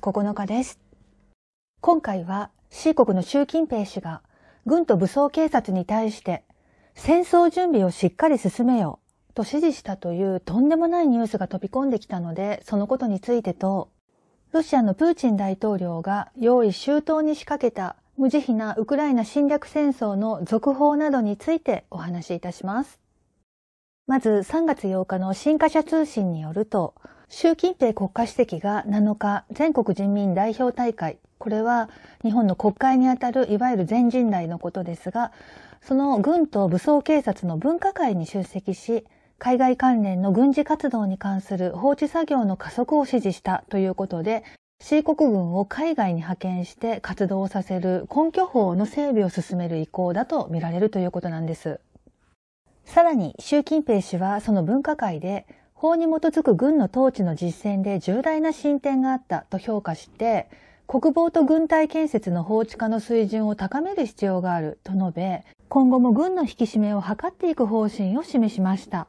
9日です。今回は C 国の習近平氏が軍と武装警察に対して戦争準備をしっかり進めようと指示したというとんでもないニュースが飛び込んできたのでそのことについてとロシアのプーチン大統領が用意周到に仕掛けた無慈悲なウクライナ侵略戦争の続報などについてお話しいたします。まず3月8日の新華社通信によると習近平国家主席が7日、全国人民代表大会、これは日本の国会にあたるいわゆる全人代のことですが、その軍と武装警察の分科会に出席し、海外関連の軍事活動に関する放置作業の加速を指示したということで、C 国軍を海外に派遣して活動させる根拠法の整備を進める意向だとみられるということなんです。さらに習近平氏はその分科会で法に基づく軍の統治の実践で重大な進展があったと評価して国防と軍隊建設の法治化の水準を高める必要があると述べ今後も軍の引き締めを図っていく方針を示しました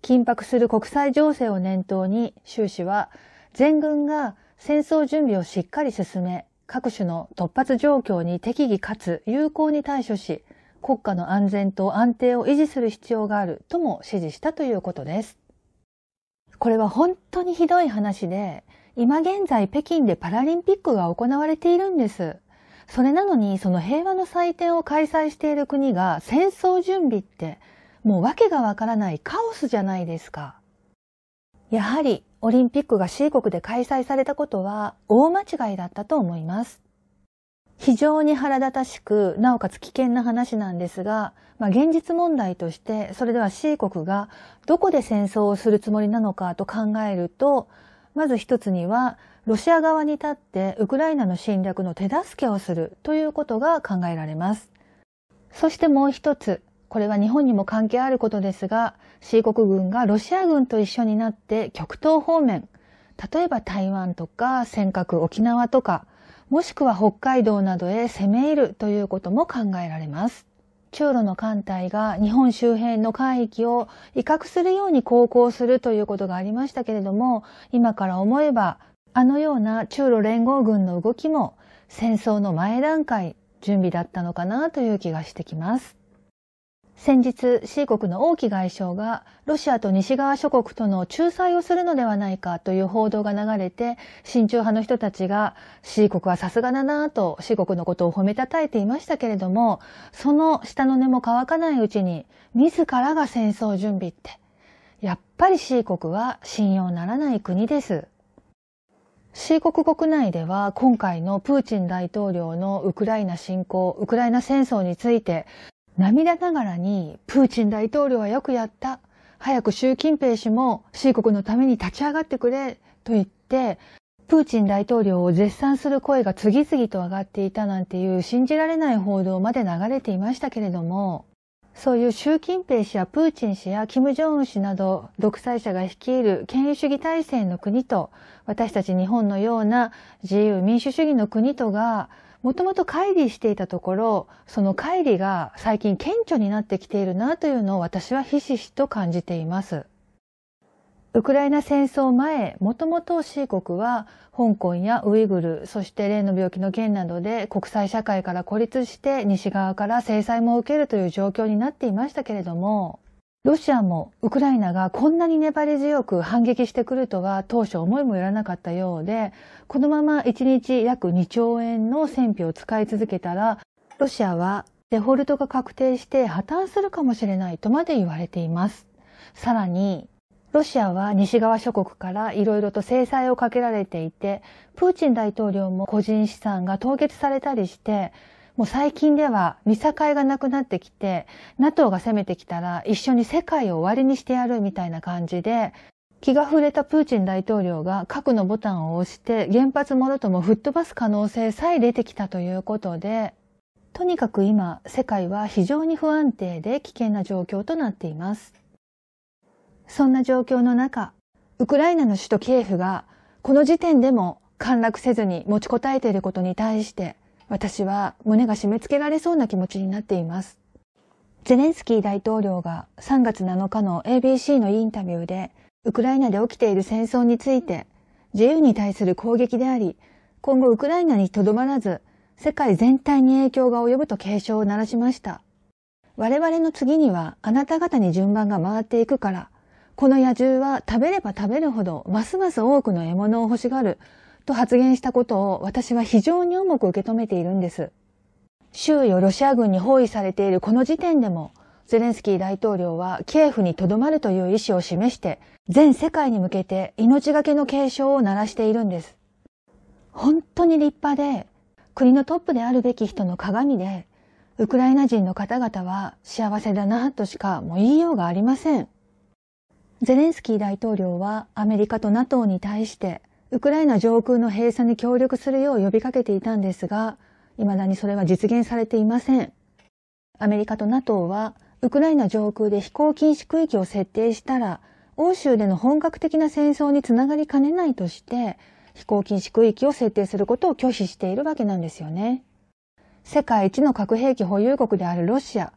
緊迫する国際情勢を念頭に習氏は全軍が戦争準備をしっかり進め各種の突発状況に適宜かつ有効に対処し国家の安全と安定を維持する必要があるとも指示したということですこれは本当にひどい話で、今現在北京でパラリンピックが行われているんです。それなのに、その平和の祭典を開催している国が戦争準備って、もう訳がわからないカオスじゃないですか。やはり、オリンピックが C 国で開催されたことは大間違いだったと思います。非常に腹立たしく、なおかつ危険な話なんですが、まあ、現実問題として、それでは C 国がどこで戦争をするつもりなのかと考えると、まず一つには、ロシア側に立ってウクライナの侵略の手助けをするということが考えられます。そしてもう一つ、これは日本にも関係あることですが、C 国軍がロシア軍と一緒になって極東方面、例えば台湾とか尖閣沖縄とか、もしくは北海道などへ攻め入るということも考えられます。中路の艦隊が日本周辺の海域を威嚇するように航行するということがありましたけれども、今から思えば、あのような中路連合軍の動きも戦争の前段階、準備だったのかなという気がしてきます。先日、C 国の王毅外相がロシアと西側諸国との仲裁をするのではないかという報道が流れて、親中派の人たちが C 国はさすがだなと C 国のことを褒めたたえていましたけれども、その下の根も乾かないうちに、自らが戦争準備って、やっぱり C 国は信用ならない国です。C 国国内では今回のプーチン大統領のウクライナ侵攻、ウクライナ戦争について涙ながらに、プーチン大統領はよくやった。早く習近平氏も C 国のために立ち上がってくれ、と言って、プーチン大統領を絶賛する声が次々と上がっていたなんていう信じられない報道まで流れていましたけれども、そういう習近平氏やプーチン氏や金正恩氏など独裁者が率いる権威主義体制の国と私たち日本のような自由民主主義の国とがもともと会議していたところ、その会議が最近顕著になってきているなというのを私はひしひしと感じています。ウクライナ戦争前、もともと C 国は香港やウイグル、そして例の病気の件などで国際社会から孤立して西側から制裁も受けるという状況になっていましたけれども、ロシアもウクライナがこんなに粘り強く反撃してくるとは当初思いもよらなかったようで、このまま1日約2兆円の戦費を使い続けたら、ロシアはデフォルトが確定して破綻するかもしれないとまで言われています。さらに、ロシアは西側諸国からいろいろと制裁をかけられていて、プーチン大統領も個人資産が凍結されたりして、もう最近では見境がなくなってきて、NATO が攻めてきたら一緒に世界を終わりにしてやるみたいな感じで、気が触れたプーチン大統領が核のボタンを押して原発もろとも吹っ飛ばす可能性さえ出てきたということで、とにかく今、世界は非常に不安定で危険な状況となっています。そんな状況の中、ウクライナの首都キエフがこの時点でも陥落せずに持ちこたえていることに対して私は胸が締め付けられそうな気持ちになっています。ゼレンスキー大統領が3月7日の ABC のインタビューで、ウクライナで起きている戦争について、自由に対する攻撃であり、今後ウクライナにとどまらず、世界全体に影響が及ぶと警鐘を鳴らしました。我々の次にはあなた方に順番が回っていくから、この野獣は食べれば食べるほどますます多くの獲物を欲しがると発言したことを私は非常に重く受け止めているんです。周囲をロシア軍に包囲されているこの時点でも、ゼレンスキー大統領はキエフに留まるという意思を示して、全世界に向けて命がけの警鐘を鳴らしているんです。本当に立派で、国のトップであるべき人の鏡で、ウクライナ人の方々は幸せだなとしかもう言いようがありません。ゼレンスキー大統領はアメリカと NATO に対してウクライナ上空の閉鎖に協力するよう呼びかけていたんですが、未だにそれは実現されていません。アメリカと NATO は、ウクライナ上空で飛行禁止区域を設定したら、欧州での本格的な戦争につながりかねないとして、飛行禁止区域を設定することを拒否しているわけなんですよね。世界一の核兵器保有国であるロシア、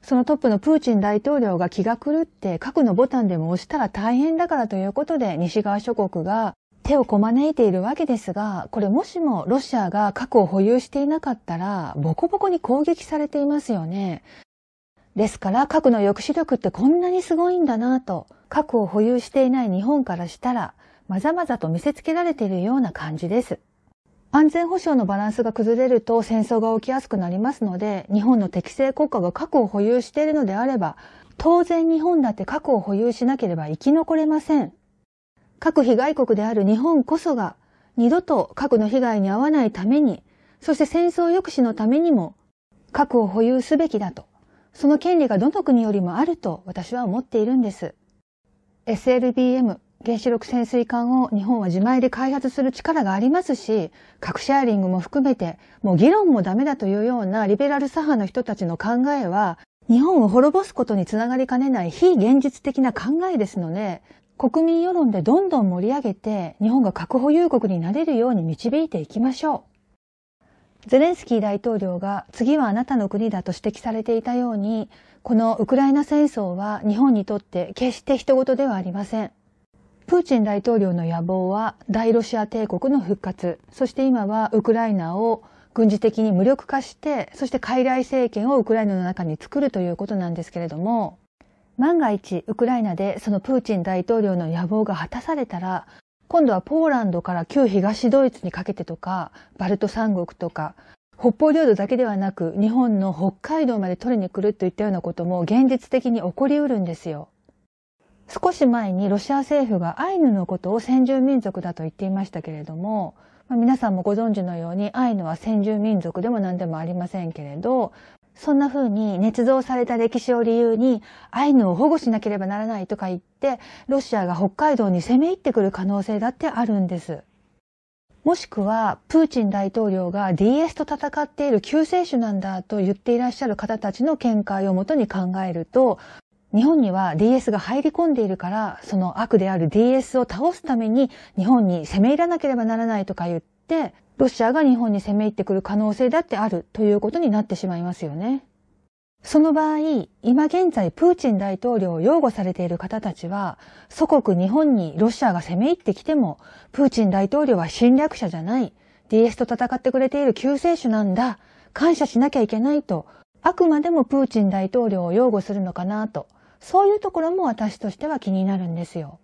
そのトップのプーチン大統領が気が狂って核のボタンでも押したら大変だからということで西側諸国が手をこまねいているわけですが、これもしもロシアが核を保有していなかったら、ボコボコに攻撃されていますよね。ですから核の抑止力ってこんなにすごいんだなと、核を保有していない日本からしたら、まざまざと見せつけられているような感じです。安全保障のバランスが崩れると戦争が起きやすくなりますので、日本の適正国家が核を保有しているのであれば、当然日本だって核を保有しなければ生き残れません。核被害国である日本こそが二度と核の被害に遭わないために、そして戦争抑止のためにも核を保有すべきだと、その権利がどの国よりもあると私は思っているんです。SLBM 原子力潜水艦を日本は自前で開発する力がありますし、核シェアリングも含めて、もう議論もダメだというようなリベラル左派の人たちの考えは、日本を滅ぼすことにつながりかねない非現実的な考えですので、ね、国民世論でどんどん盛り上げて日本が核保有国になれるように導いていきましょう。ゼレンスキー大統領が次はあなたの国だと指摘されていたようにこのウクライナ戦争は日本にとって決して人事ではありません。プーチン大統領の野望は大ロシア帝国の復活、そして今はウクライナを軍事的に無力化して、そして傀儡政権をウクライナの中に作るということなんですけれども、万が一、ウクライナでそのプーチン大統領の野望が果たされたら、今度はポーランドから旧東ドイツにかけてとか、バルト三国とか、北方領土だけではなく、日本の北海道まで取りに来るといったようなことも現実的に起こりうるんですよ。少し前にロシア政府がアイヌのことを先住民族だと言っていましたけれども、まあ、皆さんもご存知のようにアイヌは先住民族でも何でもありませんけれど、そんな風に捏造された歴史を理由にアイヌを保護しなければならないとか言って、ロシアが北海道に攻め入ってくる可能性だってあるんです。もしくは、プーチン大統領が DS と戦っている救世主なんだと言っていらっしゃる方たちの見解をもとに考えると、日本には DS が入り込んでいるから、その悪である DS を倒すために日本に攻め入らなければならないとか言って、ロシアが日本に攻め入ってくる可能性だってあるということになってしまいますよね。その場合、今現在プーチン大統領を擁護されている方たちは、祖国日本にロシアが攻め入ってきても、プーチン大統領は侵略者じゃない、DS と戦ってくれている救世主なんだ、感謝しなきゃいけないと、あくまでもプーチン大統領を擁護するのかなと、そういうところも私としては気になるんですよ。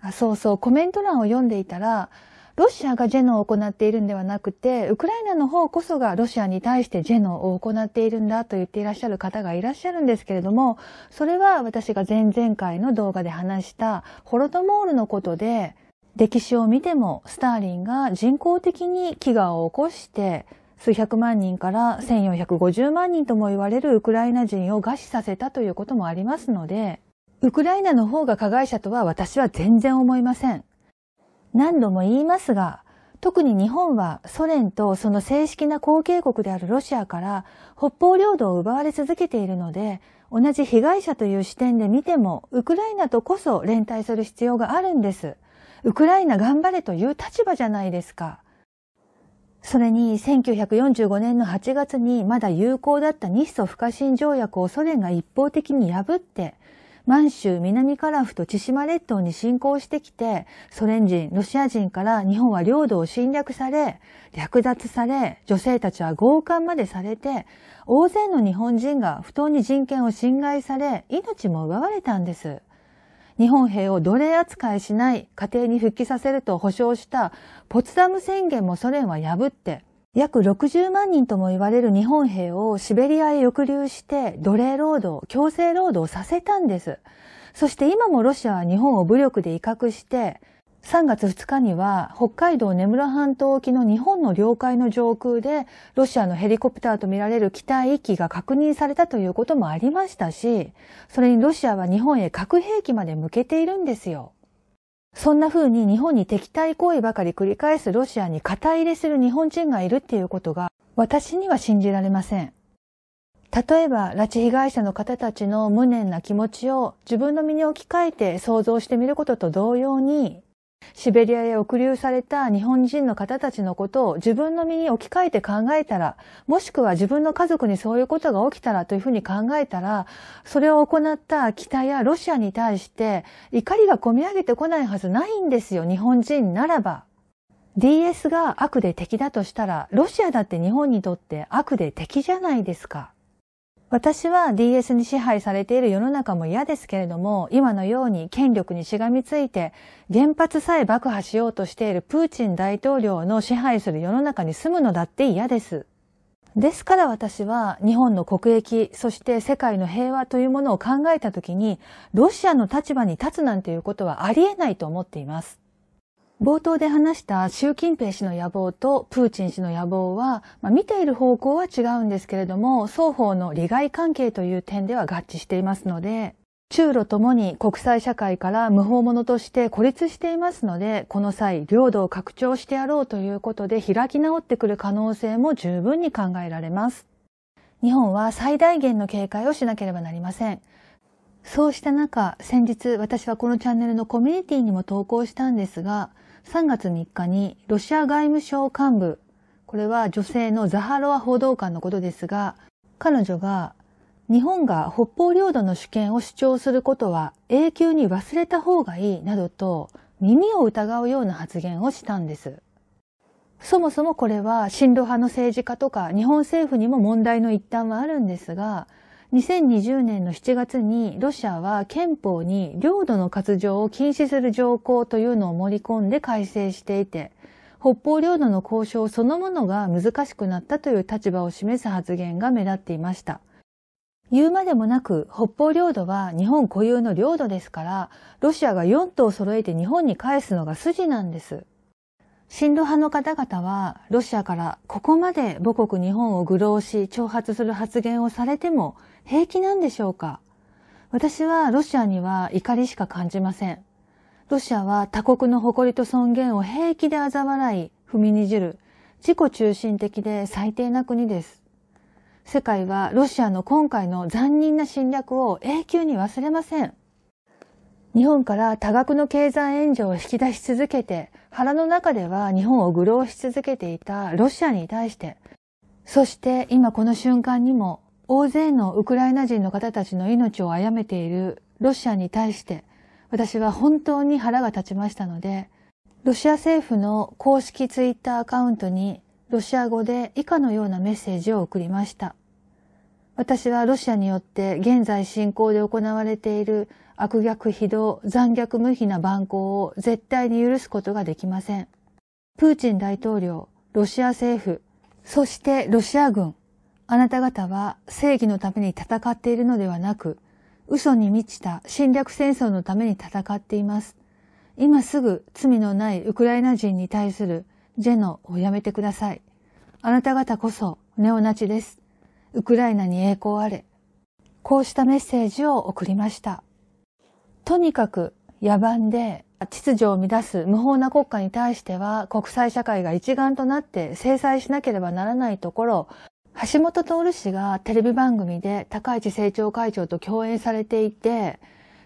あそうそう、コメント欄を読んでいたら、ロシアがジェノを行っているんではなくて、ウクライナの方こそがロシアに対してジェノを行っているんだと言っていらっしゃる方がいらっしゃるんですけれども、それは私が前々回の動画で話したホロドモールのことで、歴史を見てもスターリンが人工的に飢餓を起こして数百万人から1450万人とも言われるウクライナ人を餓死させたということもありますので、ウクライナの方が加害者とは私は全然思いません。何度も言いますが、特に日本はソ連とその正式な後継国であるロシアから北方領土を奪われ続けているので、同じ被害者という視点で見ても、ウクライナとこそ連帯する必要があるんです。ウクライナ頑張れという立場じゃないですか。それに1945年の8月にまだ有効だった日ソ不可侵条約をソ連が一方的に破って満州南カラフと千島列島に侵攻してきて、ソ連人、ロシア人から日本は領土を侵略され、略奪され、女性たちは強姦までされて、大勢の日本人が不当に人権を侵害され、命も奪われたんです。日本兵を奴隷扱いしない家庭に復帰させると保証したポツダム宣言もソ連は破って、約60万人とも言われる日本兵をシベリアへ抑留して奴隷労働、強制労働させたんです。そして今もロシアは日本を武力で威嚇して、3月2日には北海道根室半島沖の日本の領海の上空でロシアのヘリコプターとみられる機体遺棄が確認されたということもありましたし、それにロシアは日本へ核兵器まで向けているんですよ。そんな風に日本に敵対行為ばかり繰り返すロシアに肩入れする日本人がいるっていうことが私には信じられません。例えば、拉致被害者の方たちの無念な気持ちを自分の身に置き換えて想像してみることと同様に、シベリアへ送流された日本人の方たちのことを自分の身に置き換えて考えたら、もしくは自分の家族にそういうことが起きたらというふうに考えたら、それを行った北やロシアに対して怒りが込み上げてこないはずないんですよ、日本人ならば。DS が悪で敵だとしたら、ロシアだって日本にとって悪で敵じゃないですか。私は DS に支配されている世の中も嫌ですけれども、今のように権力にしがみついて、原発さえ爆破しようとしているプーチン大統領の支配する世の中に住むのだって嫌です。ですから私は日本の国益、そして世界の平和というものを考えたときに、ロシアの立場に立つなんていうことはありえないと思っています。冒頭で話した習近平氏の野望とプーチン氏の野望は、まあ、見ている方向は違うんですけれども、双方の利害関係という点では合致していますので、中ロともに国際社会から無法者として孤立していますので、この際、領土を拡張してやろうということで開き直ってくる可能性も十分に考えられます。日本は最大限の警戒をしなければなりません。そうした中、先日私はこのチャンネルのコミュニティにも投稿したんですが、3月3日にロシア外務省幹部、これは女性のザハロワ報道官のことですが、彼女が日本が北方領土の主権を主張することは永久に忘れた方がいいなどと耳を疑うような発言をしたんです。そもそもこれは親ロ派の政治家とか日本政府にも問題の一端はあるんですが、2020年の7月にロシアは憲法に領土の割譲を禁止する条項というのを盛り込んで改正していて、北方領土の交渉そのものが難しくなったという立場を示す発言が目立っていました。言うまでもなく、北方領土は日本固有の領土ですから、ロシアが4島揃えて日本に返すのが筋なんです。進路派の方々は、ロシアからここまで母国日本を愚弄し、挑発する発言をされても平気なんでしょうか私はロシアには怒りしか感じません。ロシアは他国の誇りと尊厳を平気で嘲笑い、踏みにじる、自己中心的で最低な国です。世界はロシアの今回の残忍な侵略を永久に忘れません。日本から多額の経済援助を引き出し続けて、腹の中では日本を愚弄し続けていたロシアに対して、そして今この瞬間にも大勢のウクライナ人の方たちの命を殺めているロシアに対して、私は本当に腹が立ちましたので、ロシア政府の公式ツイッターアカウントにロシア語で以下のようなメッセージを送りました。私はロシアによって現在進行で行われている悪逆非道、残虐無比な蛮行を絶対に許すことができません。プーチン大統領、ロシア政府、そしてロシア軍、あなた方は正義のために戦っているのではなく、嘘に満ちた侵略戦争のために戦っています。今すぐ罪のないウクライナ人に対するジェノをやめてください。あなた方こそネオナチです。ウクライナに栄光あれ。こうしたメッセージを送りました。とにかく野蛮で秩序を乱す無法な国家に対しては国際社会が一丸となって制裁しなければならないところ、橋本徹氏がテレビ番組で高市政調会長と共演されていて、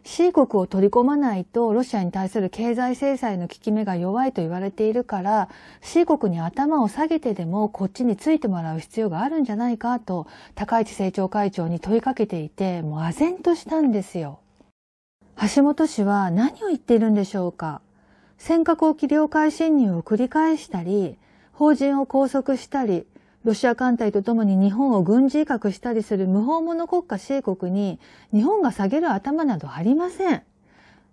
C 国を取り込まないとロシアに対する経済制裁の効き目が弱いと言われているから C 国に頭を下げてでもこっちについてもらう必要があるんじゃないかと高市政調会長に問いかけていてもう唖然としたんですよ。橋本氏は何を言っているんでしょうか尖閣沖領海侵入を繰り返したり法人を拘束したりロシア艦隊とともに日本を軍事威嚇したりする無法者国家 C 国に日本が下げる頭などありません。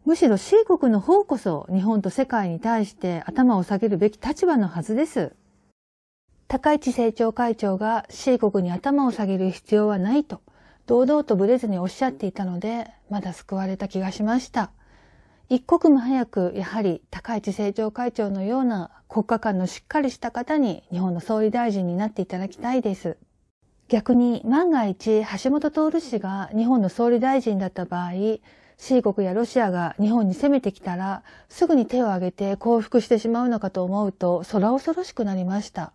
むしろ C 国の方こそ日本と世界に対して頭を下げるべき立場のはずです。高市政調会長が C 国に頭を下げる必要はないと堂々とブレずにおっしゃっていたのでまだ救われた気がしました。一刻も早く、やはり高市政調会長のような国家間のしっかりした方に日本の総理大臣になっていただきたいです。逆に万が一橋本徹氏が日本の総理大臣だった場合、C 国やロシアが日本に攻めてきたらすぐに手を挙げて降伏してしまうのかと思うと空恐ろしくなりました。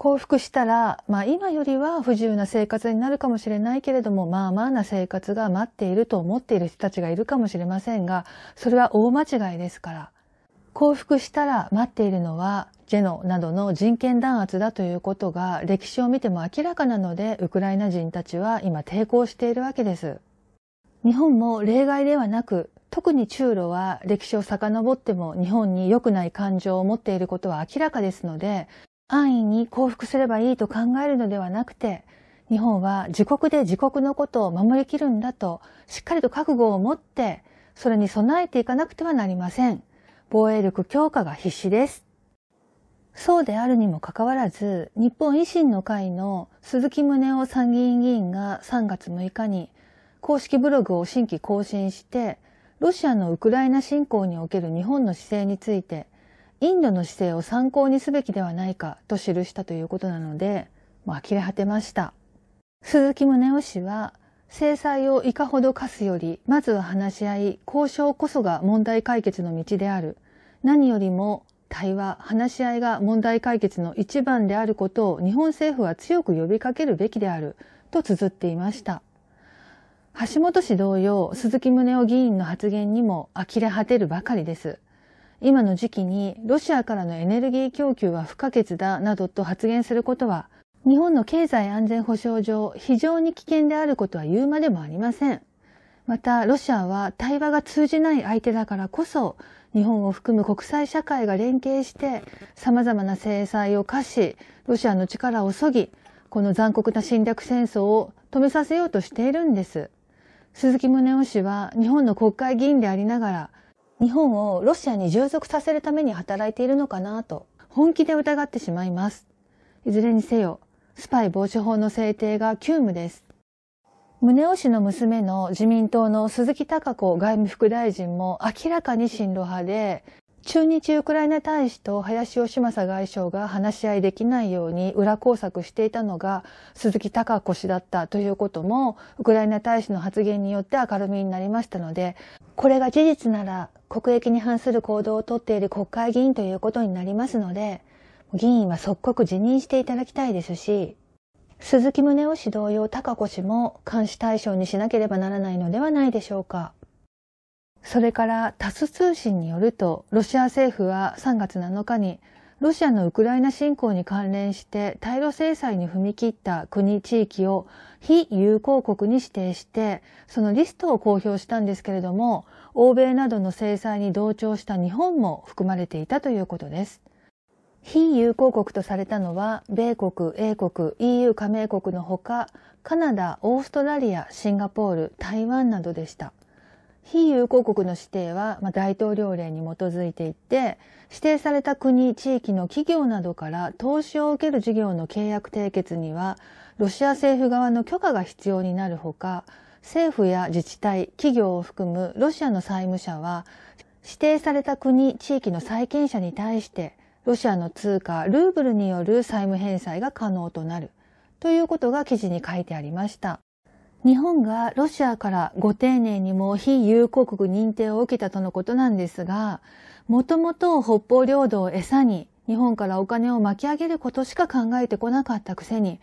降伏したら、まあ今よりは不自由な生活になるかもしれないけれども、まあまあな生活が待っていると思っている人たちがいるかもしれませんが、それは大間違いですから。降伏したら待っているのはジェノなどの人権弾圧だということが歴史を見ても明らかなのでウクライナ人たちは今抵抗しているわけです日本も例外ではなく特に中ロは歴史を遡っても日本に良くない感情を持っていることは明らかですので安易に降伏すればいいと考えるのではなくて、日本は自国で自国のことを守りきるんだと、しっかりと覚悟を持って、それに備えていかなくてはなりません。防衛力強化が必至です。そうであるにもかかわらず、日本維新の会の鈴木宗男参議院議員が3月6日に公式ブログを新規更新して、ロシアのウクライナ侵攻における日本の姿勢についてインドの姿勢を参考にすべきではないかと記したということなので、もう呆れ果てました。鈴木宗男氏は、制裁をいかほど課すより、まずは話し合い、交渉こそが問題解決の道である。何よりも対話、話し合いが問題解決の一番であることを日本政府は強く呼びかけるべきであると綴っていました。橋本氏同様、鈴木宗男議員の発言にも呆れ果てるばかりです。今の時期にロシアからのエネルギー供給は不可欠だなどと発言することは、日本の経済安全保障上非常に危険であることは言うまでもありません。また、ロシアは対話が通じない相手だからこそ、日本を含む国際社会が連携して様々な制裁を課し、ロシアの力を削ぎ、この残酷な侵略戦争を止めさせようとしているんです。鈴木宗男氏は日本の国会議員でありながら、日本をロシアに従属させるために働いているのかなと本気で疑ってしまいます。いずれにせよ、スパイ防止法の制定が急務です。宗男氏の娘の自民党の鈴木貴子外務副大臣も明らかに親ロ派で、中日ウクライナ大使と林芳正外相が話し合いできないように裏工作していたのが鈴木貴子氏だったということもウクライナ大使の発言によって明るみになりましたのでこれが事実なら国益に反する行動をとっている国会議員ということになりますので、議員は即刻辞任していただきたいですし、鈴木宗男氏同様高子氏も監視対象にしなければならないのではないでしょうか。それからタス通信によると、ロシア政府は3月7日にロシアのウクライナ侵攻に関連して対ロ制裁に踏み切った国地域を非友好国に指定してそのリストを公表したんですけれども欧米などの制裁に同調した日本も含まれていたということです。非友好国とされたのは米国、英国、EU 加盟国のほかカナダ、オーストラリア、シンガポール、台湾などでした。非友好国の指定は、まあ、大統領令に基づいていて指定された国、地域の企業などから投資を受ける事業の契約締結には、ロシア政府側の許可が必要になるほか、政府や自治体、企業を含むロシアの債務者は、指定された国、地域の債権者に対して、ロシアの通貨、ルーブルによる債務返済が可能となる。ということが記事に書いてありました。日本がロシアからご丁寧にも非友好国認定を受けたとのことなんですが、もともと北方領土を餌に日本からお金を巻き上げることしか考えてこなかったくせに、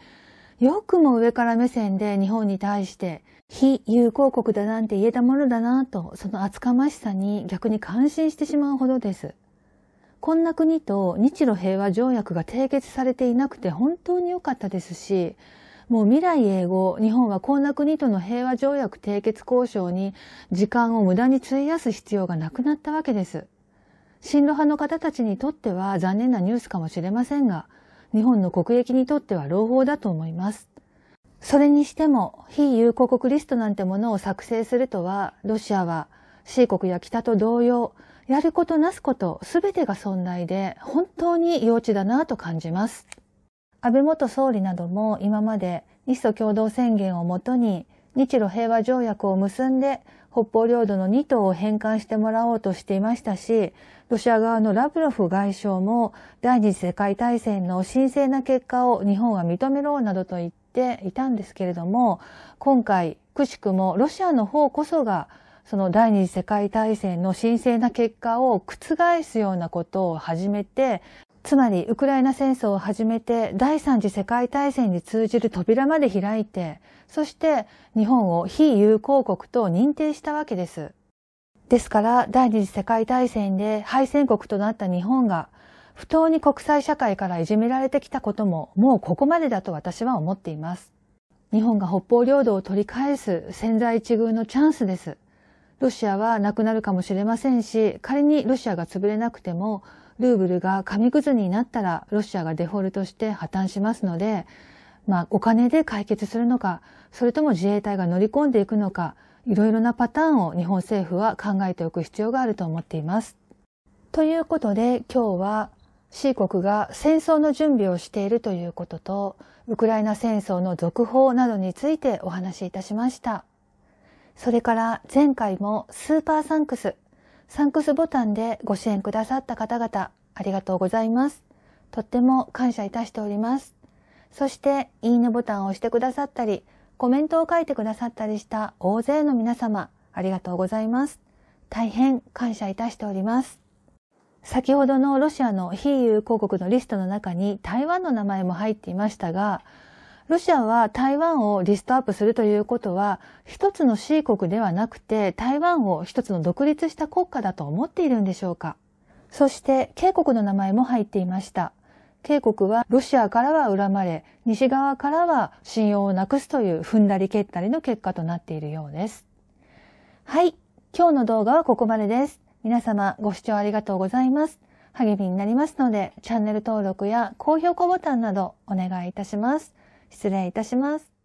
よくも上から目線で日本に対して非友好国だなんて言えたものだなと、その厚かましさに逆に感心してしまうほどです。こんな国と日露平和条約が締結されていなくて本当に良かったですし、もう未来永劫、日本はこんな国との平和条約締結交渉に時間を無駄に費やす必要がなくなったわけです。親ロ派の方たちにとっては残念なニュースかもしれませんが、日本の国益にとっては朗報だと思います。それにしても、非友好国リストなんてものを作成するとは、ロシアは C 国や北と同様、やることなすこと全てが存在で、本当に幼稚だなと感じます。安倍元総理なども今まで日ソ共同宣言をもとに日露平和条約を結んで北方領土の2島を返還してもらおうとしていましたし、ロシア側のラブロフ外相も第二次世界大戦の神聖な結果を日本は認めろなどと言っていたんですけれども、今回、くしくもロシアの方こそがその第二次世界大戦の神聖な結果を覆すようなことを始めて、つまりウクライナ戦争を始めて第三次世界大戦に通じる扉まで開いて、そして日本を非友好国と認定したわけです。ですから第二次世界大戦で敗戦国となった日本が不当に国際社会からいじめられてきたことももうここまでだと私は思っています。日本が北方領土を取り返す潜在一遇のチャンスです。ロシアはなくなるかもしれませんし、仮にロシアが潰れなくても、ルーブルが紙くずになったらロシアがデフォルトして破綻しますので、まあお金で解決するのか、それとも自衛隊が乗り込んでいくのか、いろいろなパターンを日本政府は考えておく必要があると思っています。ということで今日は C 国が戦争の準備をしているということとウクライナ戦争の続報などについてお話しいたしました。それから前回もスーパーサンクスサンクスボタンでご支援くださった方々、ありがとうございます。とっても感謝いたしております。そして、いいねボタンを押してくださったり、コメントを書いてくださったりした大勢の皆様、ありがとうございます。大変感謝いたしております。先ほどのロシアの非友好国のリストの中に台湾の名前も入っていましたが、ロシアは台湾をリストアップするということは、一つの C 国ではなくて、台湾を一つの独立した国家だと思っているんでしょうか。そして、K 国の名前も入っていました。K 国はロシアからは恨まれ、西側からは信用をなくすという踏んだり蹴ったりの結果となっているようです。はい。今日の動画はここまでです。皆様ご視聴ありがとうございます。励みになりますので、チャンネル登録や高評価ボタンなどお願いいたします。失礼いたします。